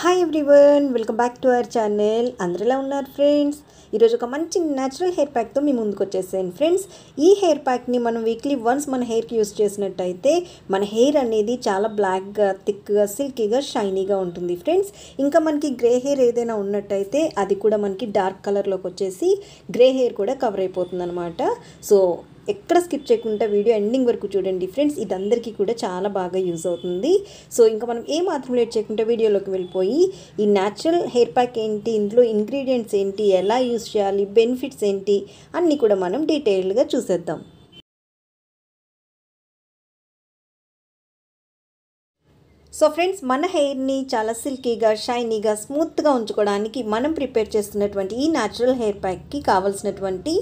hi everyone welcome back to our channel అందరిలా ఉన్నారు friends ఈరోజు ఒక మంచి న్యాచురల్ హెయిర్ ప్యాక్తో మీ ముందుకు వచ్చేసాను ఫ్రెండ్స్ ఈ హెయిర్ ప్యాక్ని మనం వీక్లీ వన్స్ మన హెయిర్కి యూస్ చేసినట్టయితే మన హెయిర్ అనేది చాలా బ్లాక్గా థిక్గా సిల్కీగా షైనీగా ఉంటుంది ఫ్రెండ్స్ ఇంకా మనకి గ్రే హెయిర్ ఏదైనా ఉన్నట్టయితే అది కూడా మనకి డార్క్ కలర్లోకి వచ్చేసి గ్రే హెయిర్ కూడా కవర్ అయిపోతుంది అనమాట సో ఎక్కడ స్కిప్ చేయకుండా వీడియో ఎండింగ్ వరకు చూడండి ఫ్రెండ్స్ ఇది అందరికీ కూడా చాలా బాగా యూజ్ అవుతుంది సో ఇంకా మనం ఏ మాత్రం లేట్ చేయకుండా వీడియోలోకి వెళ్ళిపోయి ఈ న్యాచురల్ హెయిర్ ప్యాక్ ఏంటి ఇందులో ఇంగ్రీడియంట్స్ ఏంటి ఎలా యూజ్ చేయాలి బెనిఫిట్స్ ఏంటి అన్నీ కూడా మనం డీటెయిల్డ్గా చూసేద్దాం సో ఫ్రెండ్స్ మన హెయిర్ని చాలా సిల్కీగా షైనీగా స్మూత్గా ఉంచుకోవడానికి మనం ప్రిపేర్ చేస్తున్నటువంటి ఈ న్యాచురల్ హెయిర్ ప్యాక్కి కావాల్సినటువంటి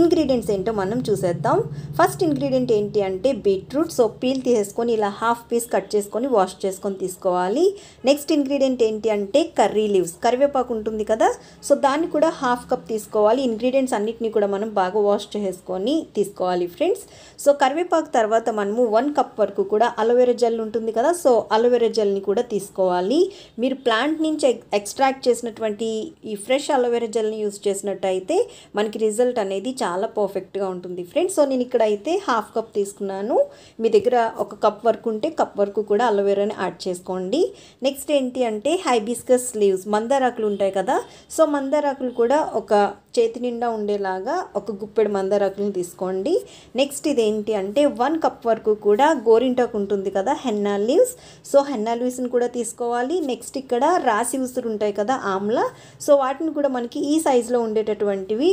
ఇంగ్రీడియంట్స్ ఏంటో మనం చూసేద్దాం ఫస్ట్ ఇంగ్రీడియంట్ ఏంటి అంటే బీట్రూట్ సో పీల్ తీసేసుకొని ఇలా హాఫ్ పీస్ కట్ చేసుకొని వాష్ చేసుకొని తీసుకోవాలి నెక్స్ట్ ఇంగ్రీడియంట్ ఏంటి అంటే కర్రీ లీవ్స్ కరివేపాకు ఉంటుంది కదా సో దాన్ని కూడా హాఫ్ కప్ తీసుకోవాలి ఇంగ్రీడియంట్స్ అన్నిటినీ కూడా మనం బాగా వాష్ చేసుకొని తీసుకోవాలి ఫ్రెండ్స్ సో కరివేపాకు తర్వాత మనము వన్ కప్ వరకు కూడా అలోవెరా జెల్ ఉంటుంది కదా సో అలోవెరా అలోవెర జెల్ని కూడా తీసుకోవాలి మీరు ప్లాంట్ నుంచి ఎక్స్ట్రాక్ట్ చేసినటువంటి ఈ ఫ్రెష్ అలోవెరా జెల్ని యూస్ చేసినట్టయితే మనకి రిజల్ట్ అనేది చాలా పర్ఫెక్ట్గా ఉంటుంది ఫ్రెండ్స్ సో నేను ఇక్కడ అయితే హాఫ్ కప్ తీసుకున్నాను మీ దగ్గర ఒక కప్ వరకు ఉంటే కప్ వరకు కూడా అలోవెరాని యాడ్ చేసుకోండి నెక్స్ట్ ఏంటి అంటే హైబిస్కస్ లీవ్స్ మందారాకులు ఉంటాయి కదా సో మందారాకులు కూడా ఒక చేతి నిండా ఉండేలాగా ఒక గుప్పెడు మందారాకులను తీసుకోండి నెక్స్ట్ ఇదేంటి అంటే వన్ కప్ వరకు కూడా గోరింటాకు ఉంటుంది కదా హెన్నా లీవ్స్ సో ఇందులో లూయిస్ని కూడా తీసుకోవాలి నెక్స్ట్ ఇక్కడ రాసి ఉసురు ఉంటాయి కదా ఆమ్లా సో వాటిని కూడా మనకి ఈ సైజులో ఉండేటటువంటివి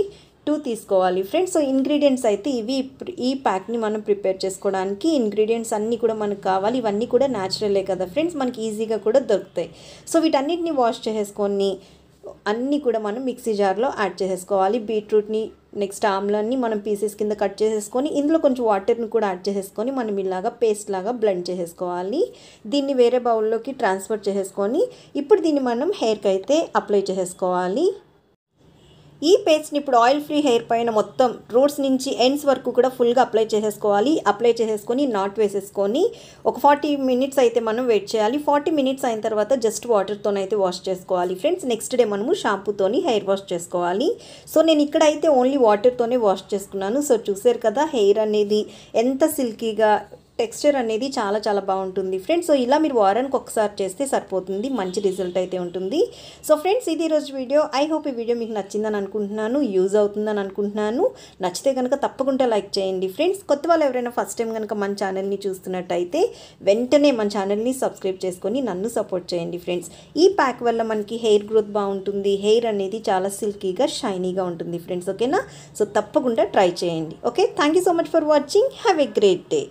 టూ తీసుకోవాలి ఫ్రెండ్స్ సో ఇంగ్రీడియంట్స్ అయితే ఇవి ఈ ప్యాక్ని మనం ప్రిపేర్ చేసుకోవడానికి ఇంగ్రీడియంట్స్ అన్నీ కూడా మనకు కావాలి ఇవన్నీ కూడా న్యాచురలే కదా ఫ్రెండ్స్ మనకి ఈజీగా కూడా దొరుకుతాయి సో వీటన్నిటిని వాష్ చేసుకొని అన్నీ కూడా మనం మిక్సీ జార్లో యాడ్ చేసేసుకోవాలి బీట్రూట్ని నెక్స్ట్ ఆమ్లాన్ని మనం పీసెస్ కింద కట్ చేసేసుకొని ఇందులో కొంచెం వాటర్ని కూడా యాడ్ చేసేసుకొని మనం ఇలాగా పేస్ట్ లాగా బ్లెండ్ చేసేసుకోవాలి దీన్ని వేరే బౌల్లోకి ట్రాన్స్ఫర్ చేసేసుకొని ఇప్పుడు దీన్ని మనం హెయిర్కి అయితే అప్లై చేసేసుకోవాలి ఈ పేస్ట్ని ఇప్పుడు ఆయిల్ ఫ్రీ హెయిర్ పైన మొత్తం రూట్స్ నుంచి ఎండ్స్ వరకు కూడా ఫుల్గా అప్లై చేసేసుకోవాలి అప్లై చేసేసుకొని నాట్ వేసేసుకొని ఒక ఫార్టీ మినిట్స్ అయితే మనం వెయిట్ చేయాలి ఫార్టీ మినిట్స్ అయిన తర్వాత జస్ట్ వాటర్తోనైతే వాష్ చేసుకోవాలి ఫ్రెండ్స్ నెక్స్ట్ డే మనము షాంపూతోని హెయిర్ వాష్ చేసుకోవాలి సో నేను ఇక్కడ అయితే ఓన్లీ వాటర్తోనే వాష్ చేసుకున్నాను సో చూసారు కదా హెయిర్ అనేది ఎంత సిల్కీగా టెక్స్చర్ అనేది చాలా చాలా బాగుంటుంది ఫ్రెండ్స్ సో ఇలా మీరు వారానికి ఒకసారి చేస్తే సరిపోతుంది మంచి రిజల్ట్ అయితే ఉంటుంది సో ఫ్రెండ్స్ ఇది ఈరోజు వీడియో ఐ హోప్ ఈ వీడియో మీకు నచ్చిందని అనుకుంటున్నాను యూజ్ అవుతుందని అనుకుంటున్నాను నచ్చితే కనుక తప్పకుండా లైక్ చేయండి ఫ్రెండ్స్ కొత్త వాళ్ళు ఎవరైనా ఫస్ట్ టైం కనుక మన ఛానల్ని చూస్తున్నట్టయితే వెంటనే మన ఛానల్ని సబ్స్క్రైబ్ చేసుకొని నన్ను సపోర్ట్ చేయండి ఫ్రెండ్స్ ఈ ప్యాక్ వల్ల మనకి హెయిర్ గ్రోత్ బాగుంటుంది హెయిర్ అనేది చాలా సిల్కీగా షైనీగా ఉంటుంది ఫ్రెండ్స్ ఓకేనా సో తప్పకుండా ట్రై చేయండి okay thank so much for watching have a great day